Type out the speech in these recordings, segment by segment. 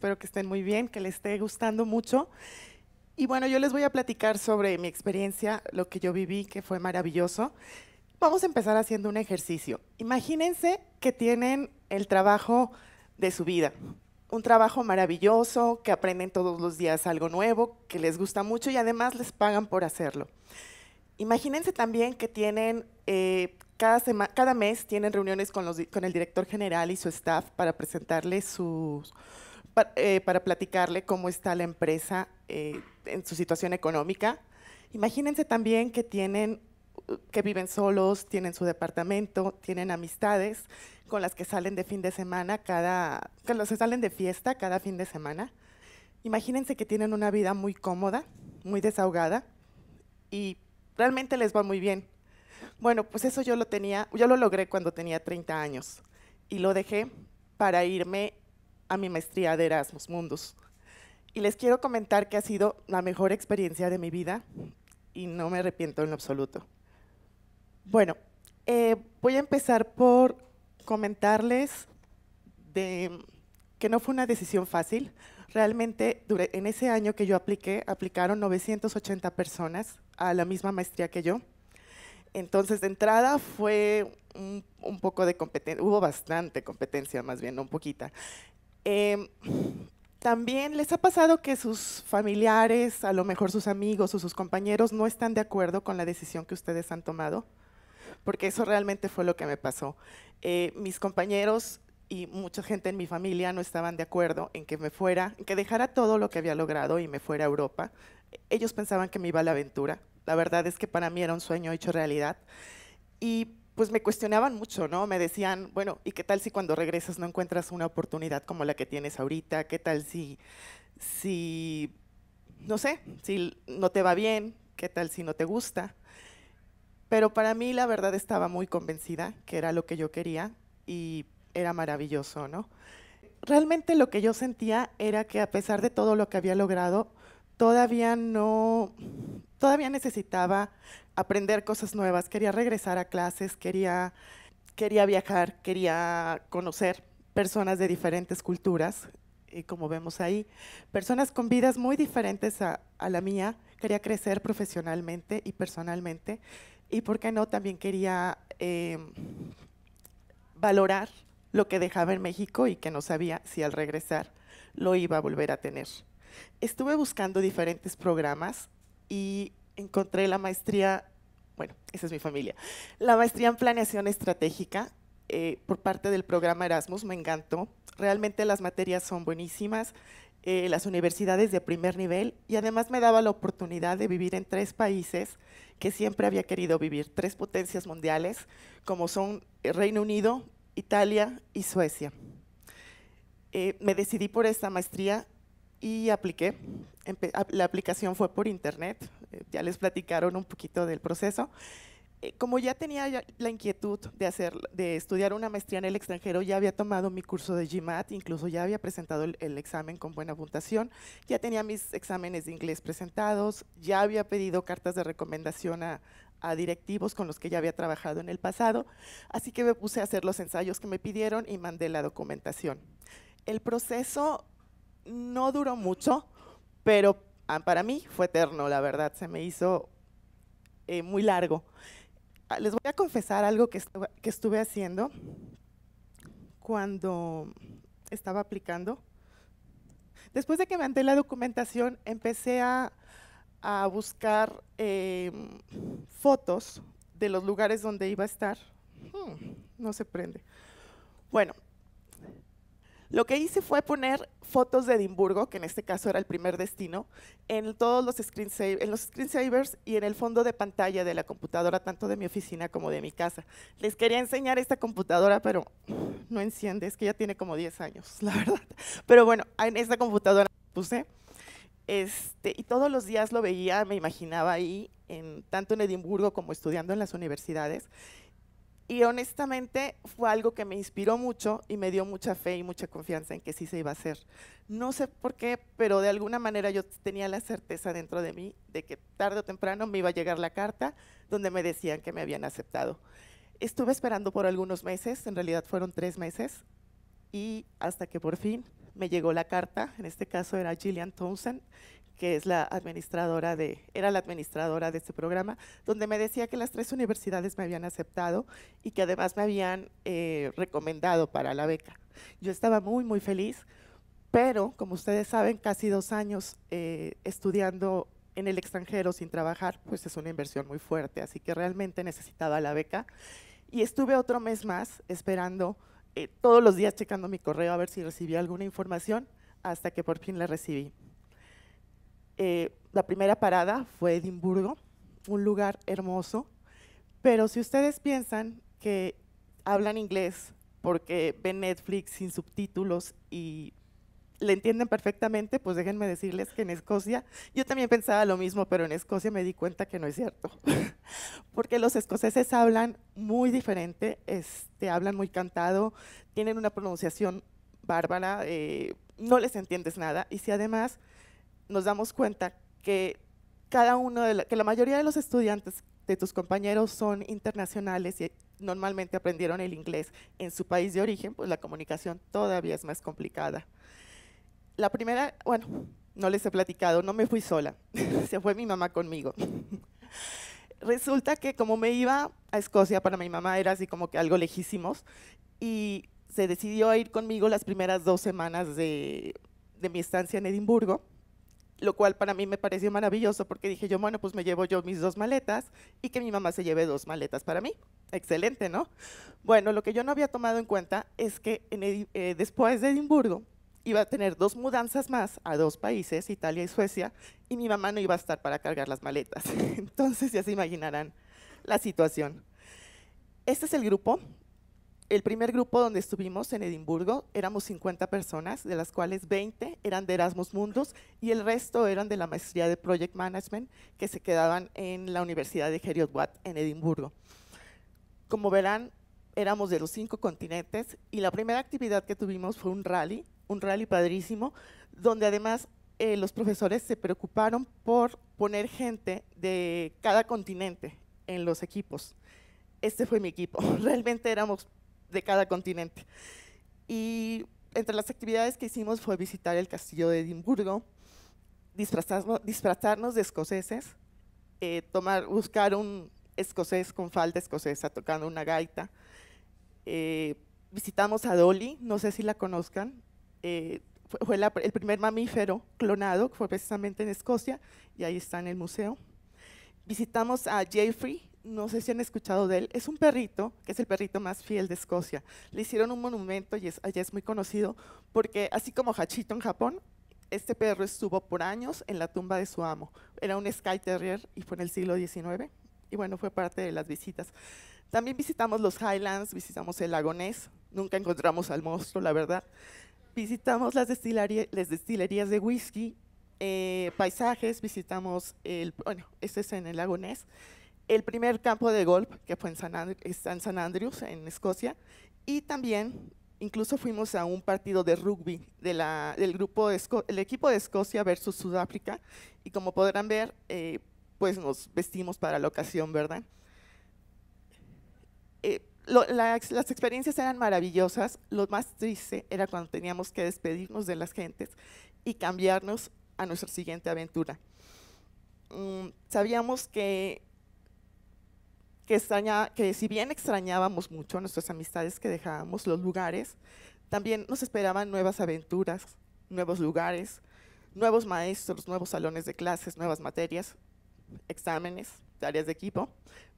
Espero que estén muy bien, que les esté gustando mucho. Y bueno, yo les voy a platicar sobre mi experiencia, lo que yo viví, que fue maravilloso. Vamos a empezar haciendo un ejercicio. Imagínense que tienen el trabajo de su vida, un trabajo maravilloso, que aprenden todos los días algo nuevo, que les gusta mucho y además les pagan por hacerlo. Imagínense también que tienen, eh, cada, cada mes tienen reuniones con, los, con el director general y su staff para presentarles sus eh, para, platicarle cómo está la empresa eh, en su situación económica. Imagínense también que tienen uh, que viven solos, tienen su departamento, tienen amistades con las que salen de fin de semana cada, que los salen de fiesta cada fin de semana. Imagínense que tienen una vida muy cómoda, muy desahogada y realmente les va muy bien. Bueno, pues eso yo lo tenía, yo lo logré cuando tenía 30 años y lo dejé para irme a mi maestría de Erasmus Mundus. Y les quiero comentar que ha sido la mejor experiencia de mi vida y no me arrepiento en lo absoluto. Bueno, eh, voy a empezar por comentarles de que no fue una decisión fácil. Realmente, en ese año que yo apliqué, aplicaron 980 personas a la misma maestría que yo. Entonces, de entrada fue un, poco de competencia, hubo bastante competencia, más bien, no un poquita. Em, también les ha pasado que sus familiares, a lo mejor sus amigos o sus compañeros no están de acuerdo con la decisión que ustedes han tomado, porque eso realmente fue lo que me pasó. Eh, mis compañeros y mucha gente en mi familia no estaban de acuerdo en que me fuera, en que dejara todo lo que había logrado y me fuera a Europa. Ellos pensaban que me iba a la aventura. La verdad es que para mí era un sueño hecho realidad. Y pues me cuestionaban mucho, ¿no? Me decían, bueno, ¿y qué tal si cuando regresas no encuentras una oportunidad como la que tienes ahorita? ¿Qué tal si, si, no sé, si no te va bien? ¿Qué tal si no te gusta? Pero para mí la verdad estaba muy convencida que era lo que yo quería y era maravilloso, ¿no? Realmente lo que yo sentía era que a pesar de todo lo que había logrado, todavía no, todavía necesitaba aprender cosas nuevas, quería regresar a clases, quería, quería viajar, quería conocer personas de diferentes culturas, y como vemos ahí, personas con vidas muy diferentes a, la mía, quería crecer profesionalmente y personalmente, y por qué no, también quería eh, valorar lo que dejaba en México y que no sabía si al regresar lo iba a volver a tener. Estuve buscando diferentes programas y encontré la maestría, bueno, esa es mi familia, la maestría en planeación estratégica eh, por parte del programa Erasmus, me encantó. Realmente las materias son buenísimas, eh, las universidades de primer nivel y además me daba la oportunidad de vivir en tres países que siempre había querido vivir, tres potencias mundiales como son eh, Reino Unido, Italia y Suecia. me decidí por esta maestría y apliqué. la aplicación fue por internet, eh, ya les platicaron un poquito del proceso. Eh, como ya tenía la inquietud de, hacer, de estudiar una maestría en el extranjero, ya había tomado mi curso de GMAT, incluso ya había presentado el, examen con buena puntuación, ya tenía mis exámenes de inglés presentados, ya había pedido cartas de recomendación a directivos con los que ya había trabajado en el pasado, así que me puse a hacer los ensayos que me pidieron y mandé la documentación. El proceso no duró mucho, pero ah, para mí fue eterno, la verdad, se me hizo eh, muy largo. Ah, les voy a confesar algo que, que estuve haciendo cuando estaba aplicando. Después de que mandé la documentación, empecé a, buscar em, fotos de los lugares donde iba a estar. Hmm, no se prende. Bueno, lo que hice fue poner fotos de Edimburgo, que en este caso era el primer destino, en todos los, en los screensavers y en el fondo de pantalla de la computadora, tanto de mi oficina como de mi casa. Les quería enseñar esta computadora, pero no enciende, es que ya tiene como 10 años, la verdad. Pero bueno, en esta computadora puse. Este, y todos los días lo veía, me imaginaba ahí, en, tanto en Edimburgo como estudiando en las universidades. Y honestamente fue algo que me inspiró mucho y me dio mucha fe y mucha confianza en que sí se iba a hacer. No sé por qué, pero de alguna manera yo tenía la certeza dentro de mí de que tarde o temprano me iba a llegar la carta donde me decían que me habían aceptado. Estuve esperando por algunos meses, en realidad fueron tres meses, y hasta que por fin me llegó la carta, en este caso era Gillian Townsend, que es la administradora de, era la administradora de este programa, donde me decía que las tres universidades me habían aceptado y que además me habían eh, recomendado para la beca. Yo estaba muy, muy feliz, pero como ustedes saben, casi dos años eh, estudiando en el extranjero sin trabajar, pues es una inversión muy fuerte, así que realmente necesitaba la beca. Y estuve otro mes más esperando, eh, todos los días checando mi correo a ver si recibía alguna información, hasta que por fin la recibí. Eh, la primera parada fue Edimburgo, un lugar hermoso, pero si ustedes piensan que hablan inglés porque ven Netflix sin subtítulos y le entienden perfectamente, pues déjenme decirles que en Escocia, yo también pensaba lo mismo, pero en Escocia me di cuenta que no es cierto, porque los escoceses hablan muy diferente, este, hablan muy cantado, tienen una pronunciación bárbara, eh, no les entiendes nada, y si además nos damos cuenta que cada uno de la, que la mayoría de los estudiantes de tus compañeros son internacionales y normalmente aprendieron el inglés en su país de origen, pues la comunicación todavía es más complicada. La primera, bueno, no les he platicado, no me fui sola, se fue mi mamá conmigo. Resulta que como me iba a Escocia, para mi mamá era así como que algo lejísimos, y se decidió a ir conmigo las primeras dos semanas de mi estancia en Edimburgo lo cual para mí me pareció maravilloso porque dije yo, bueno, pues me llevo yo mis dos maletas y que mi mamá se lleve dos maletas para mí. Excelente, ¿no? Bueno, lo que yo no había tomado en cuenta es que eh, después de Edimburgo iba a tener dos mudanzas más a dos países, Italia y Suecia, y mi mamá no iba a estar para cargar las maletas. Entonces ya se imaginarán la situación. Este es el grupo el primer grupo donde estuvimos en Edimburgo éramos 50 personas, de las cuales 20 eran de Erasmus Mundus y el resto eran de la maestría de Project Management que se quedaban en la Universidad de Heriot Watt en Edimburgo. Como verán, éramos de los cinco continentes y la primera actividad que tuvimos fue un rally, un rally padrísimo, donde además eh, los profesores se preocuparon por poner gente de cada continente en los equipos. Este fue mi equipo. Realmente éramos de cada continente. Y entre las actividades que hicimos fue visitar el castillo de Edimburgo, disfrazarnos, de escoceses, eh, buscar un escocés con falda escocesa tocando una gaita. Eh, visitamos a Dolly, no sé si la conozcan, eh, fue, el primer mamífero clonado, fue precisamente en Escocia, y ahí está en el museo. Visitamos a Jeffrey, no sé si han escuchado de él, es un perrito, que es el perrito más fiel de Escocia. Le hicieron un monumento y es, allá es muy conocido porque así como Hachito en Japón, este perro estuvo por años en la tumba de su amo. Era un Sky Terrier y fue en el siglo XIX y bueno, fue parte de las visitas. También visitamos los Highlands, visitamos el Lagones nunca encontramos al monstruo, la verdad. Visitamos las, destilerías de whisky, eh, paisajes, visitamos el, bueno, este es en el Lagones el primer campo de golf, que fue en San, en Andrews, en Escocia, y también incluso fuimos a un partido de rugby de la, del grupo el equipo de Escocia versus Sudáfrica, y como podrán ver, eh, pues nos vestimos para la ocasión, ¿verdad? Eh, las experiencias eran maravillosas, lo más triste era cuando teníamos que despedirnos de las gentes y cambiarnos a nuestra siguiente aventura. Mm, sabíamos que que, extraña, que si bien extrañábamos mucho nuestras amistades que dejábamos, los lugares, también nos esperaban nuevas aventuras, nuevos lugares, nuevos maestros, nuevos salones de clases, nuevas materias, exámenes, tareas de equipo,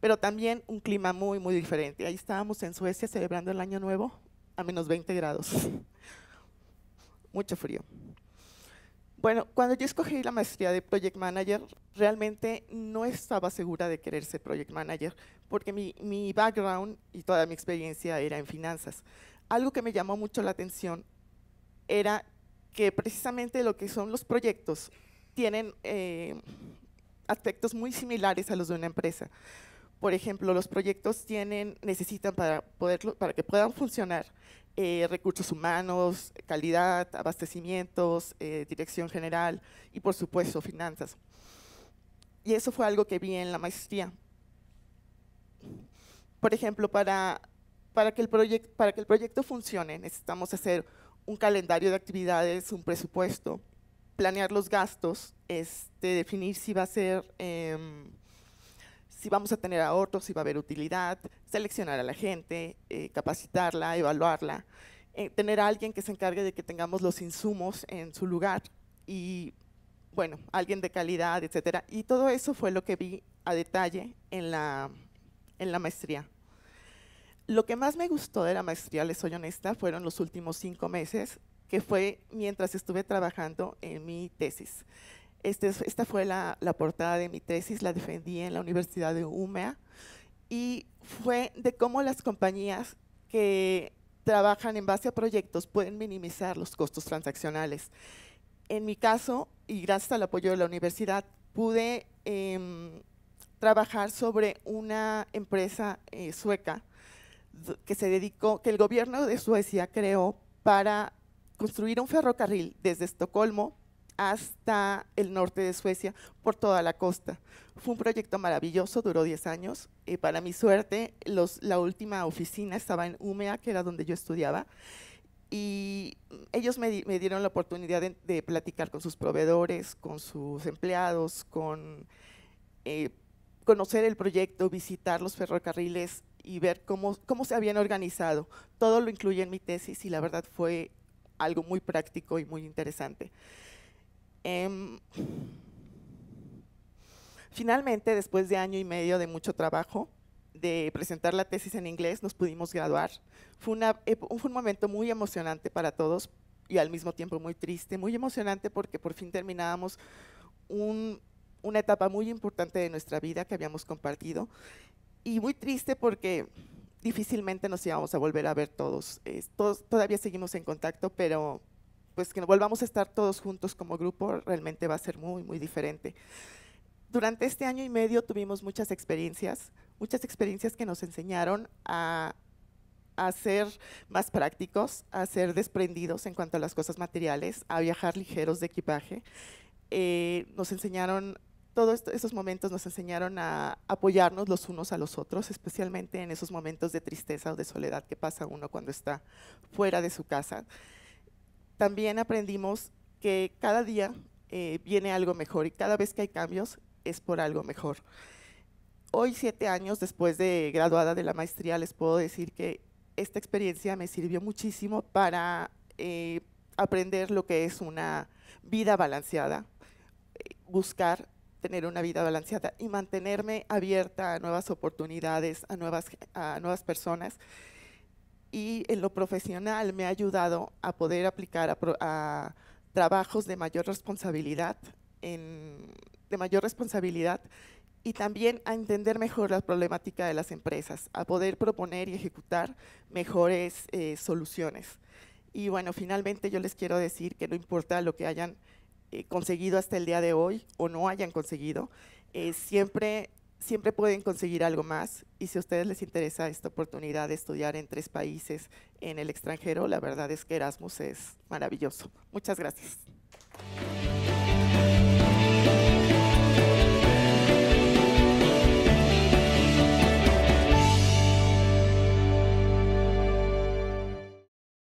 pero también un clima muy, muy diferente. Ahí estábamos en Suecia celebrando el Año Nuevo a menos 20 grados. Mucho frío. Bueno, cuando yo escogí la maestría de Project Manager, realmente no estaba segura de querer ser Project Manager, porque mi, background y toda mi experiencia era en finanzas. Algo que me llamó mucho la atención era que precisamente lo que son los proyectos tienen eh, aspectos muy similares a los de una empresa. Por ejemplo, los proyectos tienen, necesitan para, poder, para que puedan funcionar, eh, recursos humanos, calidad, abastecimientos, eh, dirección general y por supuesto finanzas. Y eso fue algo que vi en la maestría. Por ejemplo, para, para, que, el para que el proyecto funcione necesitamos hacer un calendario de actividades, un presupuesto, planear los gastos, este, definir si va a ser... Em, si vamos a tener a otros si va a haber utilidad, seleccionar a la gente, eh, capacitarla, evaluarla, eh, tener a alguien que se encargue de que tengamos los insumos en su lugar y, bueno, alguien de calidad, etcétera. Y todo eso fue lo que vi a detalle en la, en la maestría. Lo que más me gustó de la maestría, les soy honesta, fueron los últimos cinco meses, que fue mientras estuve trabajando en mi tesis. Este, esta fue la, portada de mi tesis, la defendí en la Universidad de UMEA y fue de cómo las compañías que trabajan en base a proyectos pueden minimizar los costos transaccionales. En mi caso, y gracias al apoyo de la universidad, pude em, trabajar sobre una empresa eh, sueca que se dedicó, que el gobierno de Suecia creó para construir un ferrocarril desde Estocolmo hasta el norte de Suecia, por toda la costa. Fue un proyecto maravilloso, duró 10 años. y eh, para mi suerte, la última oficina estaba en Umea, que era donde yo estudiaba, y ellos me, dieron la oportunidad de, platicar con sus proveedores, con sus empleados, con eh, conocer el proyecto, visitar los ferrocarriles y ver cómo, cómo se habían organizado. Todo lo incluye en mi tesis y la verdad fue algo muy práctico y muy interesante. Em, finalmente, después de año y medio de mucho trabajo, de presentar la tesis en inglés, nos pudimos graduar. Fue, fue un momento muy emocionante para todos y al mismo tiempo muy triste. Muy emocionante porque por fin terminábamos una etapa muy importante de nuestra vida que habíamos compartido y muy triste porque difícilmente nos íbamos a volver a ver todos todavía seguimos en contacto, pero pues que volvamos a estar todos juntos como grupo realmente va a ser muy, muy diferente. Durante este año y medio tuvimos muchas experiencias, muchas experiencias que nos enseñaron a, a ser más prácticos, a ser desprendidos en cuanto a las cosas materiales, a viajar ligeros de equipaje. Eh, nos enseñaron todos esos momentos nos enseñaron a apoyarnos los unos a los otros, especialmente en esos momentos de tristeza o de soledad que pasa uno cuando está fuera de su casa también aprendimos que cada día eh, viene algo mejor y cada vez que hay cambios es por algo mejor. Hoy, siete años después de graduada de la maestría, les puedo decir que esta experiencia me sirvió muchísimo para eh, aprender lo que es una vida balanceada, buscar tener una vida balanceada y mantenerme abierta a nuevas oportunidades, a nuevas, a nuevas personas y en lo profesional me ha ayudado a poder aplicar a, trabajos de mayor responsabilidad, de mayor responsabilidad y también a entender mejor la problemática de las empresas, a poder proponer y ejecutar mejores eh, soluciones. Y bueno, finalmente yo les quiero decir que no importa lo que hayan eh, conseguido hasta el día de hoy o no hayan conseguido, eh, siempre siempre pueden conseguir algo más y si a ustedes les interesa esta oportunidad de estudiar en tres países en el extranjero, la verdad es que Erasmus es maravilloso. Muchas gracias.